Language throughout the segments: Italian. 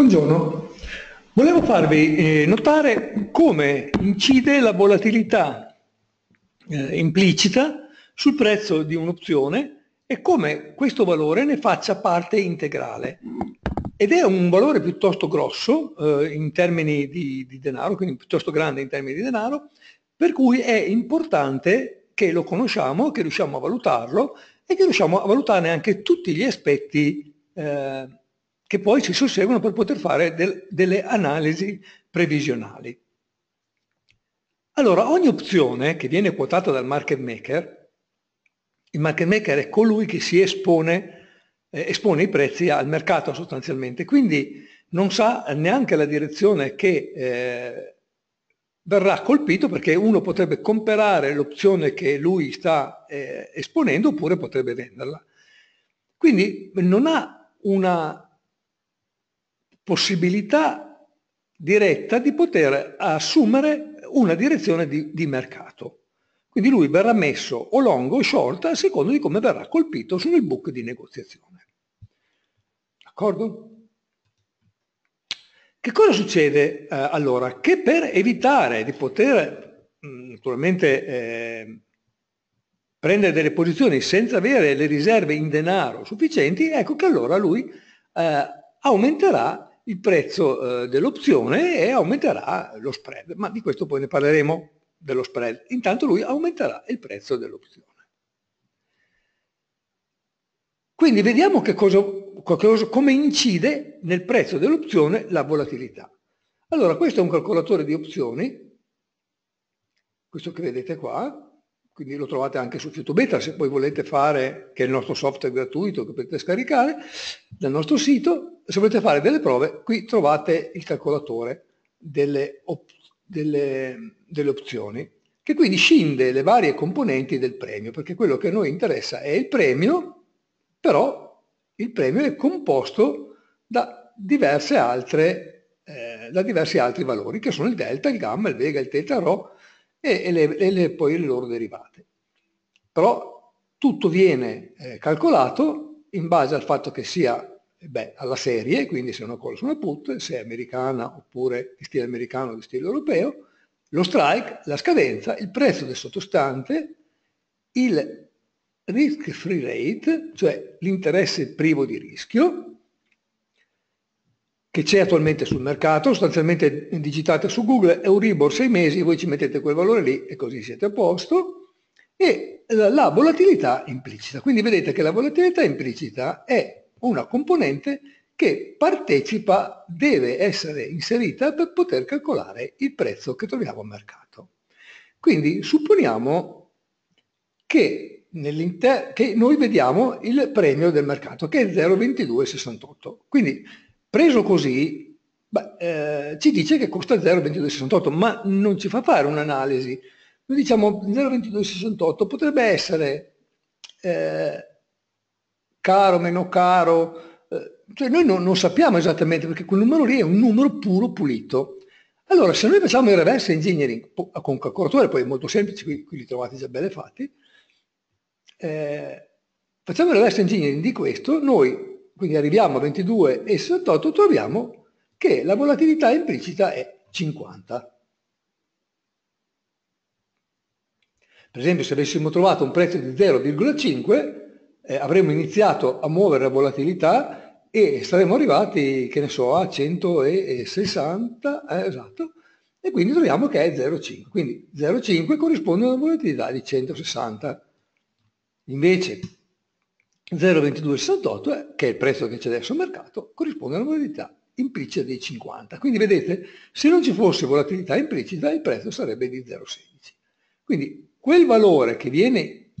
Buongiorno, volevo farvi eh, notare come incide la volatilità eh, implicita sul prezzo di un'opzione e come questo valore ne faccia parte integrale. Ed è un valore piuttosto grosso eh, in termini di, di denaro, quindi piuttosto grande in termini di denaro, per cui è importante che lo conosciamo, che riusciamo a valutarlo e che riusciamo a valutarne anche tutti gli aspetti eh, che poi si susseguono per poter fare del, delle analisi previsionali. Allora, ogni opzione che viene quotata dal market maker, il market maker è colui che si espone, eh, espone i prezzi al mercato sostanzialmente, quindi non sa neanche la direzione che eh, verrà colpito perché uno potrebbe comprare l'opzione che lui sta eh, esponendo oppure potrebbe venderla. Quindi non ha una possibilità diretta di poter assumere una direzione di, di mercato. Quindi lui verrà messo o long o short a seconda di come verrà colpito sul book di negoziazione. D'accordo? Che cosa succede eh, allora? Che per evitare di poter mh, mm, naturalmente eh, prendere delle posizioni senza avere le riserve in denaro sufficienti, ecco che allora lui eh, aumenterà il prezzo eh, dell'opzione e aumenterà lo spread, ma di questo poi ne parleremo dello spread. Intanto lui aumenterà il prezzo dell'opzione. Quindi vediamo che cosa, qualcosa, come incide nel prezzo dell'opzione la volatilità. Allora, questo è un calcolatore di opzioni, questo che vedete qua, quindi lo trovate anche sul Fiuto Beta se poi volete fare, che è il nostro software gratuito che potete scaricare dal nostro sito, se volete fare delle prove qui trovate il calcolatore delle, op delle, delle opzioni che quindi scinde le varie componenti del premio, perché quello che a noi interessa è il premio, però il premio è composto da, diverse altre, eh, da diversi altri valori, che sono il delta, il gamma, il vega, il teta, il rho, e, e, le, e le, poi le loro derivate. Però tutto viene eh, calcolato in base al fatto che sia eh, beh, alla serie, quindi se una call su una put, se è americana oppure di stile americano o di stile europeo, lo strike, la scadenza, il prezzo del sottostante, il risk free rate, cioè l'interesse privo di rischio, che c'è attualmente sul mercato, sostanzialmente digitate su Google, Euribor 6 mesi, voi ci mettete quel valore lì e così siete a posto, e la volatilità implicita. Quindi vedete che la volatilità implicita è una componente che partecipa, deve essere inserita per poter calcolare il prezzo che troviamo al mercato. Quindi supponiamo che, che noi vediamo il premio del mercato, che è 0,2268. Quindi Preso così, beh, eh, ci dice che costa 0,2268, ma non ci fa fare un'analisi. Noi diciamo 0,2268 potrebbe essere eh, caro, meno caro, eh, cioè noi non, non, sappiamo esattamente perché quel numero lì è un numero puro pulito. Allora, se noi facciamo il reverse engineering con calcolatore, poi è molto semplice, qui, qui li trovate già belle fatti, eh, facciamo il reverse engineering di questo, noi quindi arriviamo a 22 e 68 troviamo che la volatilità implicita è 50. Per esempio se avessimo trovato un prezzo di 0,5 eh, avremmo iniziato a muovere la volatilità e saremmo arrivati, che ne so, a 160, eh, esatto, e quindi troviamo che è 0,5. Quindi 0,5 corrisponde a una volatilità di 160. Invece 0,2268, eh, che è il prezzo che c'è adesso al mercato, corrisponde alla volatilità implicita di 50. Quindi vedete, se non ci fosse volatilità implicita, il prezzo sarebbe di 0,16. Quindi quel valore che viene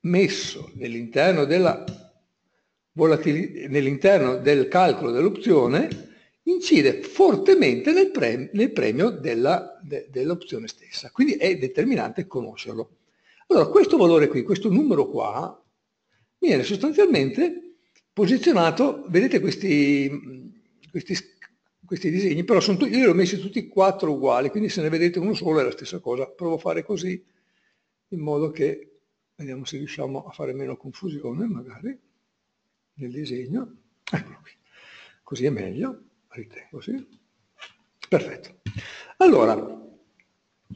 messo nell'interno della nell'interno del calcolo dell'opzione incide fortemente nel, premio, nel premio dell'opzione de dell stessa. Quindi è determinante conoscerlo. Allora questo valore qui, questo numero qua, viene sostanzialmente posizionato, vedete questi, questi, questi disegni, però sono, io li ho messi tutti quattro uguali, quindi se ne vedete uno solo è la stessa cosa. Provo a fare così, in modo che, vediamo se riusciamo a fare meno confusione magari, nel disegno. Eccolo qui, così è meglio, ritengo, sì. Perfetto. Allora,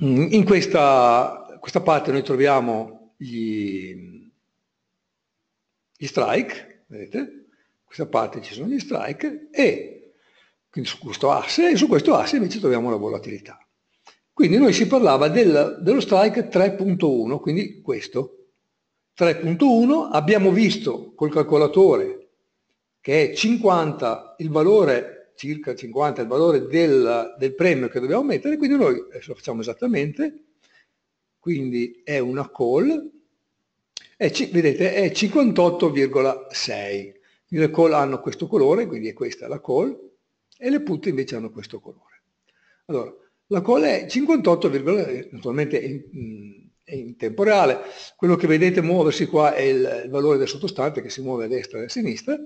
in questa questa parte noi troviamo gli, gli strike, vedete? questa parte ci sono gli strike e quindi su questo asse e su questo asse invece troviamo la volatilità. Quindi noi si parlava del, dello strike 3.1, quindi questo. 3.1 abbiamo visto col calcolatore che è 50 il valore, circa 50 il valore del, del premio che dobbiamo mettere, quindi noi adesso lo facciamo esattamente, quindi è una call, è, vedete è 58,6, le call hanno questo colore, quindi è questa la call, e le put invece hanno questo colore. Allora, la call è 58, eh, naturalmente in, mm, in tempo reale, quello che vedete muoversi qua è il, il valore del sottostante che si muove a destra e a sinistra,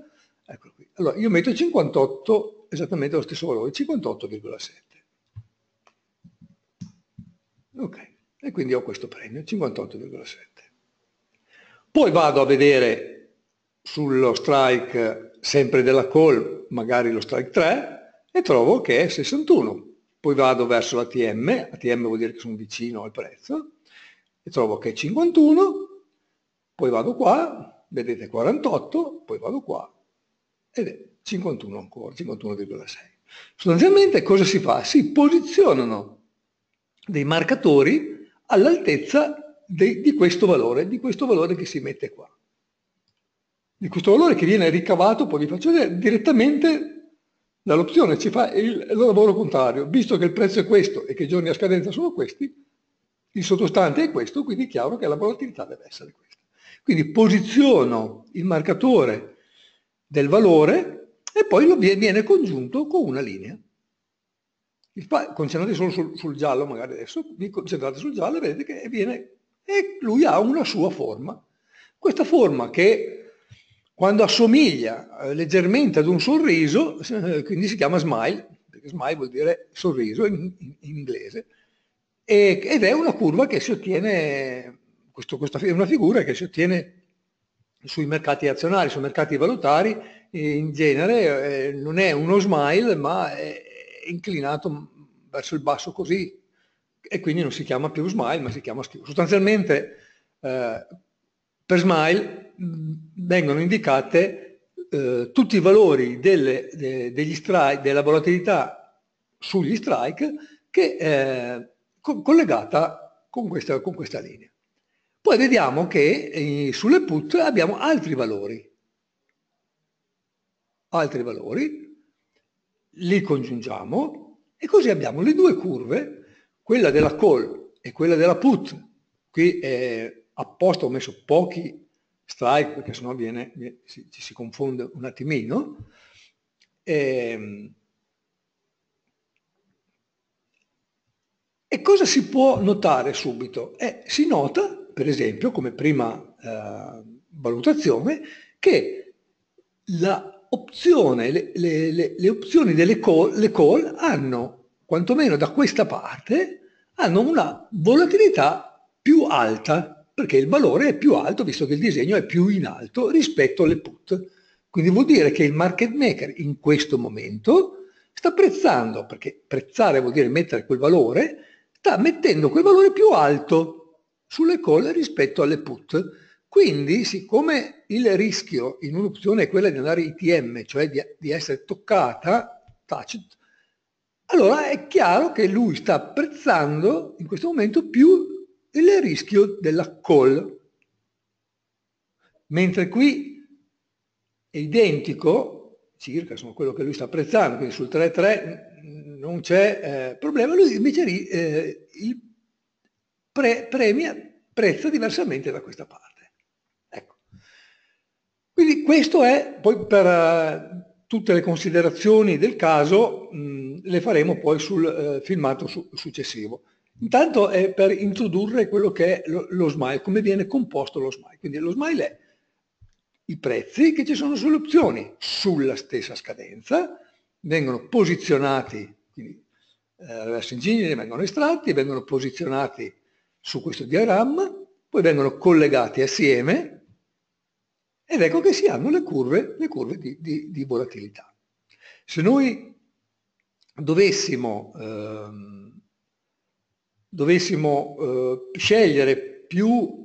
eccolo qui. Allora, io metto 58, esattamente lo stesso valore, 58,7. Ok e quindi ho questo premio, 58,7. Poi vado a vedere sullo strike sempre della call, magari lo strike 3, e trovo che è 61. Poi vado verso l'ATM, ATM vuol dire che sono vicino al prezzo, e trovo che è 51, poi vado qua, vedete 48, poi vado qua, ed è 51 ancora, 51,6. Sostanzialmente cosa si fa? Si posizionano dei marcatori all'altezza di questo valore, di questo valore che si mette qua. Di questo valore che viene ricavato, poi vi faccio vedere, direttamente dall'opzione, ci fa il, il lavoro contrario. Visto che il prezzo è questo e che i giorni a scadenza sono questi, il sottostante è questo, quindi è chiaro che la volatilità deve essere questa. Quindi posiziono il marcatore del valore e poi lo viene congiunto con una linea concentrati solo sul, sul, giallo magari adesso, vi concentrate sul giallo e vedete che viene, e lui ha una sua forma. Questa forma che quando assomiglia eh, leggermente ad un sorriso, eh, quindi si chiama smile, perché smile vuol dire sorriso in, in, in inglese, e, ed è una curva che si ottiene, questo, questa è una figura che si ottiene sui mercati azionari, sui mercati valutari, in genere eh, non è uno smile, ma è, inclinato verso il basso così e quindi non si chiama più smile ma si chiama skew. Sostanzialmente eh, per smile vengono indicate eh, tutti i valori delle, de, degli strike, della volatilità sugli strike che è eh, co collegata con questa, con questa linea. Poi vediamo che eh, sulle put abbiamo altri valori, altri valori li congiungiamo e così abbiamo le due curve, quella della call e quella della put. Qui è apposta ho messo pochi strike perché sennò viene, viene, si, ci si confonde un attimino. E, ehm, e cosa si può notare subito? Eh, si nota, per esempio, come prima eh, valutazione, che la opzione, le, le, le, le opzioni delle call, le call hanno, quantomeno da questa parte, hanno una volatilità più alta, perché il valore è più alto, visto che il disegno è più in alto rispetto alle put. Quindi vuol dire che il market maker in questo momento sta prezzando, perché prezzare vuol dire mettere quel valore, sta mettendo quel valore più alto sulle call rispetto alle put. Quindi, siccome il rischio in un'opzione è quella di andare ITM, cioè di, di essere toccata, touched, allora è chiaro che lui sta apprezzando in questo momento più il rischio della call. Mentre qui è identico, circa sono quello che lui sta apprezzando, quindi sul 3-3 non c'è eh, problema, lui invece eh, pre, premia, prezza diversamente da questa parte. Quindi questo è, poi per eh, tutte le considerazioni del caso mh, le faremo poi sul eh, filmato su successivo. Intanto è per introdurre quello che è lo, lo smile, come viene composto lo smile. Quindi lo smile è i prezzi che ci sono sulle opzioni sulla stessa scadenza, vengono posizionati, quindi eh, reverse engineering vengono estratti, vengono posizionati su questo diagramma, poi vengono collegati assieme ed ecco che si hanno le curve, le curve di, di, di volatilità. Se noi dovessimo, ehm, dovessimo eh, scegliere più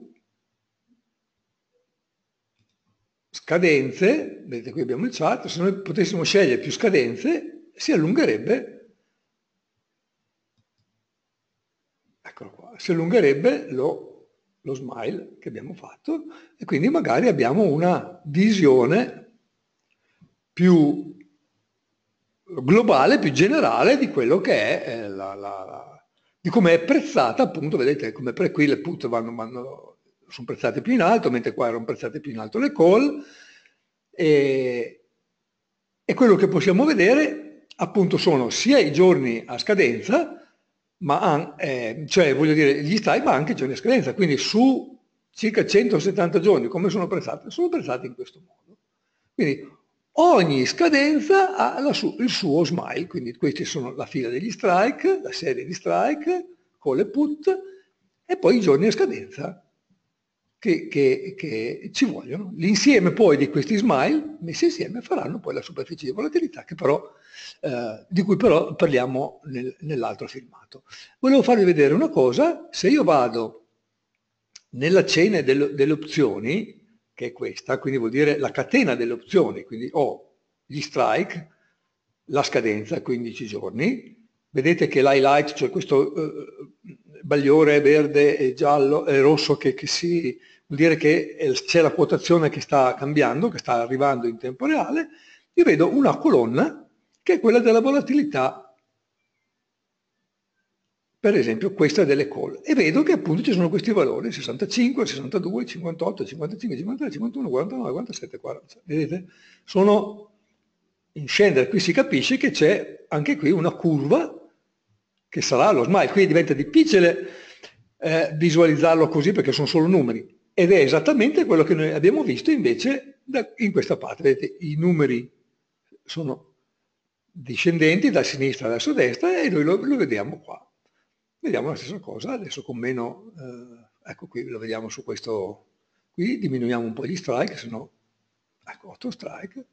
scadenze, vedete qui abbiamo il chart, se noi potessimo scegliere più scadenze si allungherebbe si allungherebbe lo lo smile che abbiamo fatto e quindi magari abbiamo una visione più globale, più generale di quello che è eh, la, la, la, di come è prezzata appunto, vedete come per qui le put vanno, vanno, sono prezzate più in alto, mentre qua erano prezzate più in alto le call e, e quello che possiamo vedere appunto sono sia i giorni a scadenza ma eh, cioè voglio dire gli stai ma anche giorni a scadenza, quindi su circa 170 giorni come sono prestati? Sono prestati in questo modo. Quindi ogni scadenza ha su, il suo smile, quindi questi sono la fila degli strike, la serie di strike, con le put e poi i giorni a scadenza che, che, che ci vogliono. L'insieme poi di questi smile messi insieme faranno poi la superficie di volatilità però, eh, di cui però parliamo nel, nell'altro filmato. Volevo farvi vedere una cosa, se io vado nella cena del, delle opzioni, che è questa, quindi vuol dire la catena delle opzioni, quindi ho gli strike, la scadenza, 15 giorni, vedete che l'highlight, cioè questo eh, bagliore verde e giallo e eh, rosso che, che si, vuol dire che c'è la quotazione che sta cambiando, che sta arrivando in tempo reale, io vedo una colonna che è quella della volatilità, per esempio questa delle call, e vedo che appunto ci sono questi valori, 65, 62, 58, 55, 53, 51, 49, 47, 40, vedete? Sono in scendere, qui si capisce che c'è anche qui una curva che sarà lo smile, quindi diventa difficile eh, visualizzarlo così perché sono solo numeri ed è esattamente quello che noi abbiamo visto invece da, in questa parte, vedete i numeri sono discendenti da sinistra verso destra e noi lo, lo vediamo qua. Vediamo la stessa cosa adesso con meno, eh, ecco qui lo vediamo su questo, qui diminuiamo un po' gli strike, se no, ecco 8 strike,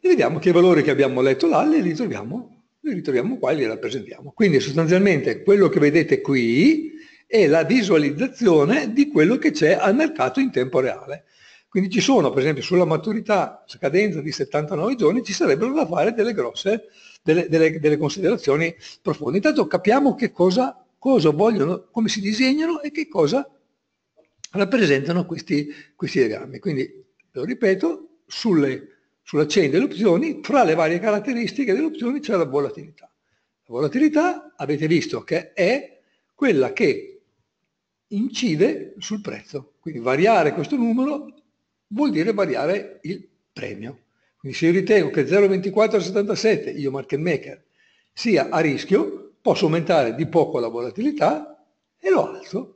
e vediamo che i valori che abbiamo letto là li ritroviamo noi li qua e li rappresentiamo. Quindi sostanzialmente quello che vedete qui è la visualizzazione di quello che c'è al mercato in tempo reale. Quindi ci sono, per esempio, sulla maturità scadenza di 79 giorni, ci sarebbero da fare delle grosse, delle, delle, delle considerazioni profonde. Intanto capiamo che cosa, cosa, vogliono, come si disegnano e che cosa rappresentano questi, questi legami. Quindi, lo ripeto, sulle sulla chain delle opzioni, tra le varie caratteristiche delle opzioni c'è la volatilità. La volatilità avete visto che è quella che incide sul prezzo, quindi variare questo numero vuol dire variare il premio. Quindi se io ritengo che 0,2477, io market maker, sia a rischio, posso aumentare di poco la volatilità e lo alzo.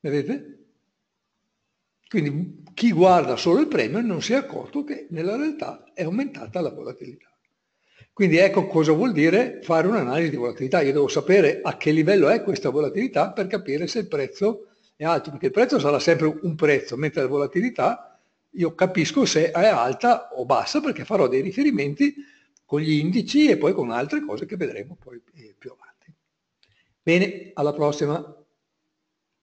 Vedete? Quindi chi guarda solo il premio non si è accorto che nella realtà è aumentata la volatilità. Quindi ecco cosa vuol dire fare un'analisi di volatilità. Io devo sapere a che livello è questa volatilità per capire se il prezzo è alto, perché il prezzo sarà sempre un prezzo, mentre la volatilità io capisco se è alta o bassa perché farò dei riferimenti con gli indici e poi con altre cose che vedremo poi eh, più avanti. Bene, alla prossima.